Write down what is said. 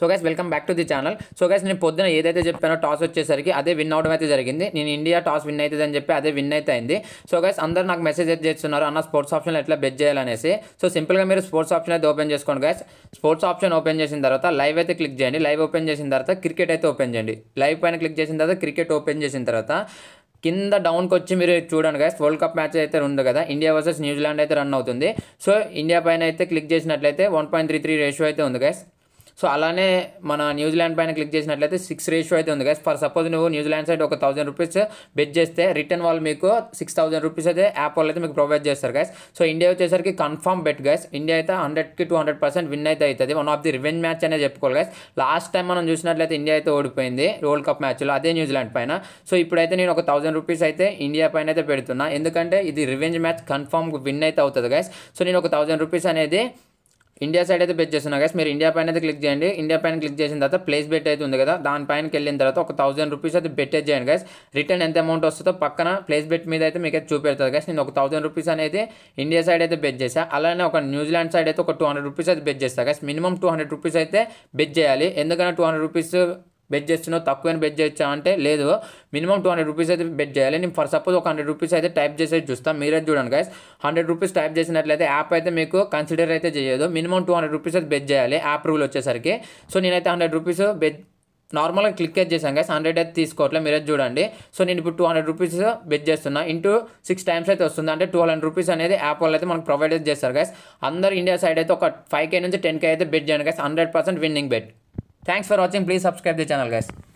So guys welcome back to the channel so guys నేను పొద్దున ఏదైతే చెప్పానో టాస్ వచ్చేసరికి అదే విన్ అవడం అయితే జరిగింది నేను ఇండియా టాస్ విన్ అవుతుంది అని చెప్పి అదే విన్ అయితే అయింది సో గైస్ అందరూ నాకు మెసేజ్ అయితే చేస్తున్నారు అన్న స్పోర్ట్స్ ఆప్షన్ ఎట్లా బెట్ చేయాలనేసి సో సింపుల్గా మీరు స్పోర్ట్స్ ఆప్షన్ అయితే ఓపెన్ చేసుకోండి గైస్ స్పోర్ట్స్ ఆప్షన్ ఓపెన్ చేసిన తర్వాత లైవ్ అయితే క్లిక్ చేయండి లైవ్ ఓపెన్ చేసిన తర్వాత క్రికెట్ అయితే ఓపెన్ చేయండి లైవ్ పైన క్లిక్ చేసిన తర్వాత క్రికెట్ ఓపెన్ చేసిన తర్వాత కింద డౌన్కి వచ్చి మీరు చూడండి గైస్ వరల్డ్ కప్ మ్యాచ్ అయితే ఉంది కదా ఇండియా వర్సెస్ న్యూజిలాండ్ అయితే రన్ అవుతుంది సో ఇండియా పైన అయితే క్లిక్ చేసినట్లయితే one point three three ratio అయితే ఉంది గైస్ సో అలానే మన న్యూజిలాండ్ పైన క్లిక్ చేసినట్లయితే 6 రేషియో అయితే ఉంది గైస్ ఫర్ సపోజ్ నువ్వు న్యూజిలాండ్ సైడ్ ఒక 1000 రూపీస్ బెట్ చేస్తే రిటర్న్ వాల్ మీకు 6000 రూపీస్ అయితే యాప్ లో అయితే మీకు ప్రొవైడ్ చేస్తారు గైస్ సో ఇండియా వచ్చేసరికి కన్ఫర్మ్ బెట్ గైస్ ఇండియా అయితే 100 కి 200% విన్ అయితే అయితది one of the revenge match అనే చెప్పుకోవాలి గైస్ లాస్ట్ టైం మనం చూసినట్లయితే ఇండియా అయితే ఓడిపోయింది వరల్డ్ కప్ మ్యాచ్ లో అదే న్యూజిలాండ్ పైన సో ఇపుడైతే నేను ఒక 1000 రూపీస్ అయితే ఇండియా పైన అయితే పెడుతున్నా ఎందుకంటే ఇది రివెంజ్ మ్యాచ్ కన్ఫర్మ్ విన్ అయితే అవుతది గైస్ సో నేను ఒక 1000 రూపీస్ అనేది ఇండియా సైడ్ అయితే బెట్ చేస్తున్నా గైస్ మీరు ఇండియా పైన అయితే క్లిక్ చేయండి ఇండియా పైన క్లిక్ చేసిన తర్వాత ప్లేస్ బెట్ అయితే ఉంది కదా దానిపైనకి వెళ్ళిన తర్వాత ఒక థౌసండ్ రూపీస్ అయితే బెట్ చేయండి గైస్ రిటర్న్ ఎంత అమౌంట్ వస్తుందో పక్కన ప్లేస్ బెట్ మీద అయితే మీకు అయితే చూపెడుతుంది గైస్ నేను ఒక థౌసండ్ రూపీస్ అనేది ఇండియా సైడ్ అయితే బెట్ చేసా అలానే ఒక న్యూజిలాండ్ సైడ్ అయితే ఒక టూ హండ్రెడ్ రూపీస్ అయితే బెట్ చేస్తా guys minimum two hundred rupees అయితే బెట్ చేయాలి ఎందుకంటే టూ హండ్రెడ్ రూపీస్ బెట్ చేస్తున్నావు తక్కువైన బెట్ చేయొచ్చా అంటే లేదు మినిమం టూ హండ్రెడ్ రూపీస్ అయితే బెట్ చేయాలి నేను ఫర్ సపోజ్ ఒక హండ్రెడ్ రూపీస్ అయితే టైప్ చేసేది చూస్తాను మీరే చూడండి గైస్ హండ్రెడ్ రూపీస్ టైప్ చేసినట్లయితే యాప్ అయితే మీకు కన్సిడర్ అయితే చేయదు మినిమం టూ హండ్రెడ్ రూపీస్ అయితే బెట్ చేయాలి యాప్ రూల్ వచ్చేసరికి సో నేనైతే హండ్రెడ్ రూపీస్ బెట్ నార్మల్గా క్లిక్ అయితే చేశాను గైస్ హండ్రెడ్ అయితే తీసుకోవట్లేదు మీరే చూడండి సో నేను ఇప్పుడు టూ హండ్రెడ్ రూపీస్ బెట్ చేస్తున్నా ఇంటూ సిక్స్ టైమ్స్ అయితే వస్తుంది అంటే టూ హండ్రెడ్ రూపీస్ అనేది యాప్ వాళ్ళు అయితే మనకు ప్రొవైడ్ చేస్తారు గైస్ అందరు ఇండియా సైడ్ అయితే ఒక ఫైవ్ కే నుంచి టెన్ కే అయితే బెట్ చేయండి guys hundred percent winning bet Thanks for watching. Please subscribe the channel guys.